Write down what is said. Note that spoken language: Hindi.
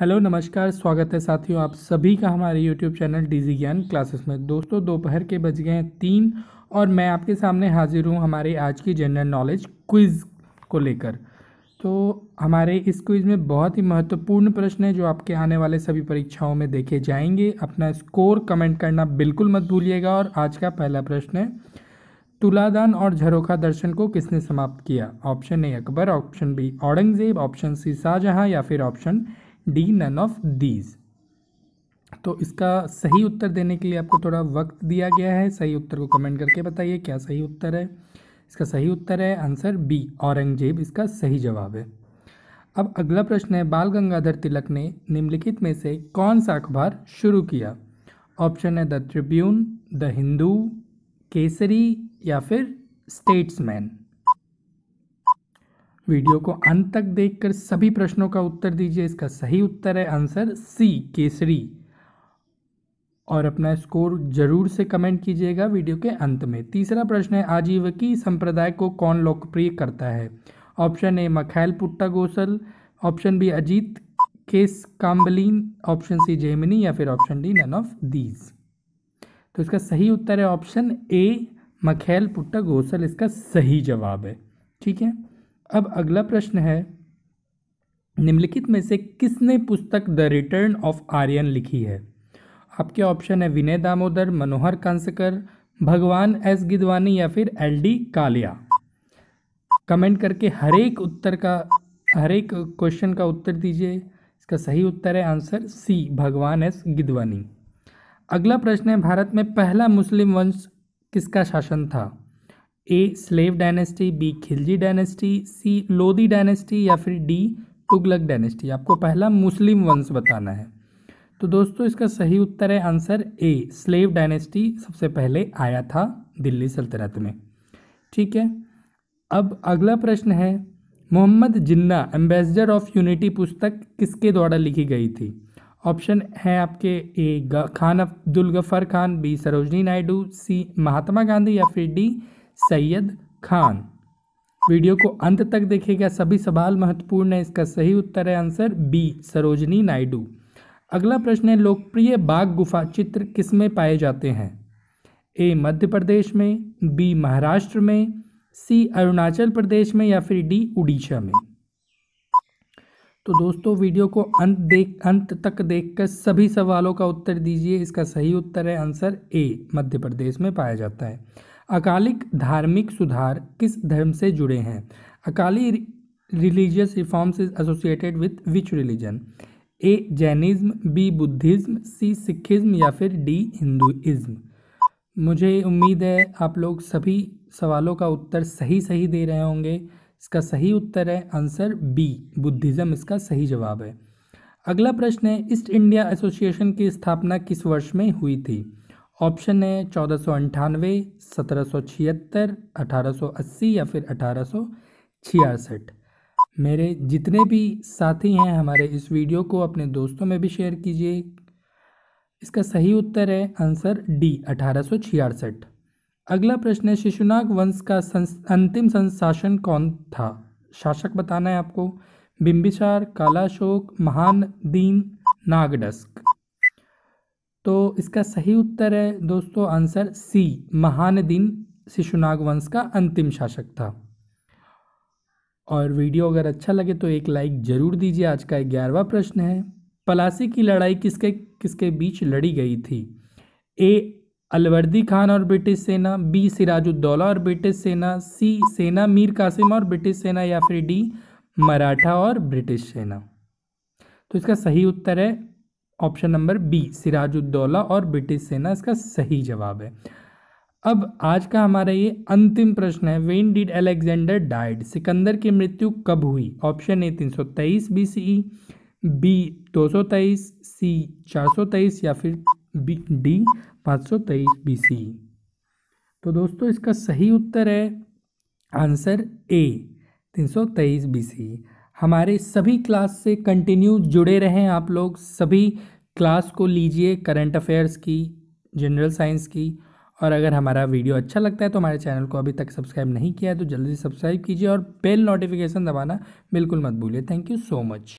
हेलो नमस्कार स्वागत है साथियों आप सभी का हमारे YouTube channel DG Gyan classes में दोस्तों दोपहर के बज गए हैं तीन और मैं आपके सामने हाजिर हूँ हमारे आज की जनरल नॉलेज क्विज़ को लेकर तो हमारे इस क्विज़ में बहुत ही महत्वपूर्ण प्रश्न है जो आपके आने वाले सभी परीक्षाओं में देखे जाएंगे अपना स्कोर कमेंट करना बिल्कुल मत भूलिएगा और आज का पहला प्रश्न है तुलादान और झरोखा दर्शन को किसने समाप्त किया option A Akbar option B Aurangzeb option C Shahjahan या फिर option D none of these तो इसका सही उत्तर देने के लिए आपको थोड़ा वक्त दिया गया है सही उत्तर को कमेंट करके बताइए क्या सही उत्तर है इसका सही उत्तर है आंसर बी औरंगजेब इसका सही जवाब है अब अगला प्रश्न है बाल गंगाधर तिलक ने निम्नलिखित में से कौन सा अखबार शुरू किया ऑप्शन है the Tribune the Hindu Kesari या फिर स्टेट्समैन वीडियो को अंत तक देखकर सभी प्रश्नों का उत्तर दीजिए इसका सही उत्तर है आंसर सी केसरी और अपना स्कोर जरूर से कमेंट कीजिएगा वीडियो के अंत में तीसरा प्रश्न है आजीविकी संप्रदाय को कौन लोकप्रिय करता है option A Makkhali Putta Gosala option B Ajit Kesa Kambalin option C Jaimini या फिर option D none of these तो इसका सही उत्तर है ऑप्शन ए मखैल पुट्टा गोसल इसका सही जवाब है ठीक है अब अगला प्रश्न है निम्नलिखित में से किसने पुस्तक द रिटर्न ऑफ आर्यन लिखी है आपके ऑप्शन है विनय दामोदर मनोहर कांसकर भगवान एस गिदवानी या फिर एल डी कालिया कमेंट करके हरेक उत्तर का हरेक क्वेश्चन का उत्तर दीजिए इसका सही उत्तर है आंसर सी भगवान एस गिदवानी अगला प्रश्न है भारत में पहला मुस्लिम वंश किसका शासन था A slave dynasty B Khilji dynasty C Lodi dynasty या फिर डी तुगलक डायनेस्टी आपको पहला मुस्लिम वंश बताना है तो दोस्तों इसका सही उत्तर है आंसर ए स्लेव डायनेस्टी सबसे पहले आया था दिल्ली सल्तनत में ठीक है अब अगला प्रश्न है Mohammad Jinnah ambassador of unity पुस्तक किसके द्वारा लिखी गई थी ऑप्शन है आपके A Khan Abdul Ghaffar Khan B Sarojini Naidu C Mahatma Gandhi या फिर डी सैयद खान वीडियो को अंत तक देखेगा सभी सवाल महत्वपूर्ण है इसका सही उत्तर है आंसर बी सरोजनी नायडू अगला प्रश्न है लोकप्रिय बाघ गुफा चित्र किस में पाए जाते हैं ए मध्य प्रदेश में बी महाराष्ट्र में सी अरुणाचल प्रदेश में या फिर डी उड़ीसा में तो दोस्तों वीडियो को अंत देख अंत तक देखकर सभी सवालों का उत्तर दीजिए इसका सही उत्तर है आंसर ए मध्य प्रदेश में पाया जाता है अकालिक धार्मिक सुधार किस धर्म से जुड़े हैं Akali religious reforms is associated with which religion A Jainism B Buddhism C Sikhism या फिर डी हिंदुज़्म मुझे उम्मीद है आप लोग सभी सवालों का उत्तर सही सही दे रहे होंगे इसका सही उत्तर है आंसर बी बुद्धिज़्म इसका सही जवाब है अगला प्रश्न है ईस्ट इंडिया एसोसिएशन की स्थापना किस वर्ष में हुई थी ऑप्शन है चौदह सौ अंठानवे सत्रह सौ छिहत्तर अठारह सौ अस्सी या फिर अठारह सौ छियासठ मेरे जितने भी साथी हैं हमारे इस वीडियो को अपने दोस्तों में भी शेयर कीजिए इसका सही उत्तर है आंसर डी अठारह सौ छियासठ अगला प्रश्न है शिशुनाग वंश का संस, अंतिम संशासन कौन था शासक बताना है आपको बिंबिसार कालाशोक महान दीन नागडस्क तो इसका सही उत्तर है दोस्तों आंसर सी महान दिन शिशुनाग वंश का अंतिम शासक था और वीडियो अगर अच्छा लगे तो एक लाइक जरूर दीजिए आज का ग्यारहवा प्रश्न है पलासी की लड़ाई किसके किसके बीच लड़ी गई थी ए अलवर्दी खान और ब्रिटिश सेना बी सिराजुद्दौला और ब्रिटिश सेना सी सेना मीर कासिम और ब्रिटिश सेना या फिर डी मराठा और ब्रिटिश सेना तो इसका सही उत्तर है ऑप्शन नंबर बी सिराजुद्दौला और ब्रिटिश सेना इसका सही जवाब है अब आज का हमारा ये अंतिम प्रश्न है when did Alexander died Sikandar की मृत्यु कब हुई ऑप्शन ए तीन सौ तेईस बी सी e, बी दो सौ तेईस सी चार सौ तेईस या फिर बी डी पाँच सौ तेईस बी सी e। तो दोस्तों इसका सही उत्तर है आंसर ए तीन सौ तेईस बी सी हमारे सभी क्लास से कंटिन्यू जुड़े रहें आप लोग सभी क्लास को लीजिए करंट अफेयर्स की जनरल साइंस की और अगर हमारा वीडियो अच्छा लगता है तो हमारे चैनल को अभी तक सब्सक्राइब नहीं किया है तो जल्दी सब्सक्राइब कीजिए और बेल नोटिफिकेशन दबाना बिल्कुल मत भूलिए थैंक यू सो मच